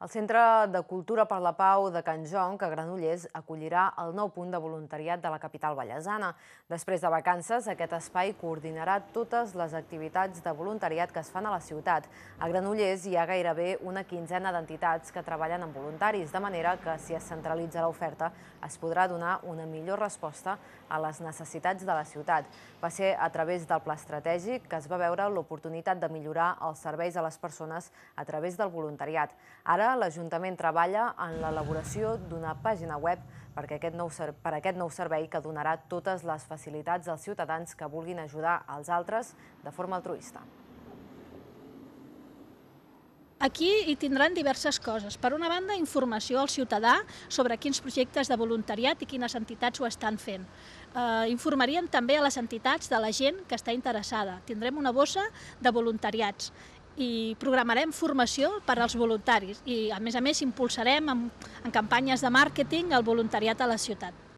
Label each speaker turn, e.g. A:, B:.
A: El Centre de Cultura per la Pau de Can Jonc, a Granollers, acollirà el nou punt de voluntariat de la capital ballesana. Després de vacances, aquest espai coordinarà totes les activitats de voluntariat que es fan a la ciutat. A Granollers hi ha gairebé una quinzena d'entitats que treballen amb voluntaris, de manera que, si es centralitza l'oferta, es podrà donar una millor resposta a les necessitats de la ciutat. Va ser a través del pla estratègic que es va veure l'oportunitat de millorar els serveis a les persones a través del voluntariat. Ara l'Ajuntament treballa en l'elaboració d'una pàgina web per aquest, nou, per aquest nou servei que donarà totes les facilitats als ciutadans que vulguin ajudar als altres de forma altruista.
B: Aquí hi tindran diverses coses. Per una banda, informació al ciutadà sobre quins projectes de voluntariat i quines entitats ho estan fent. Eh, informaríem també a les entitats de la gent que està interessada. Tindrem una bossa de voluntariats i programarem formació per als voluntaris i, a més a més, impulsarem en, en campanyes de màrqueting el voluntariat a la ciutat.